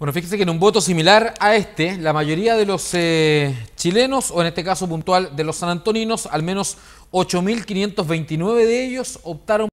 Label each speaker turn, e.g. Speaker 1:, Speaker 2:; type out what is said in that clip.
Speaker 1: Bueno, fíjese que en un voto similar a este, la mayoría de los eh, chilenos, o en este caso puntual de los sanantoninos, al menos 8.529 de ellos optaron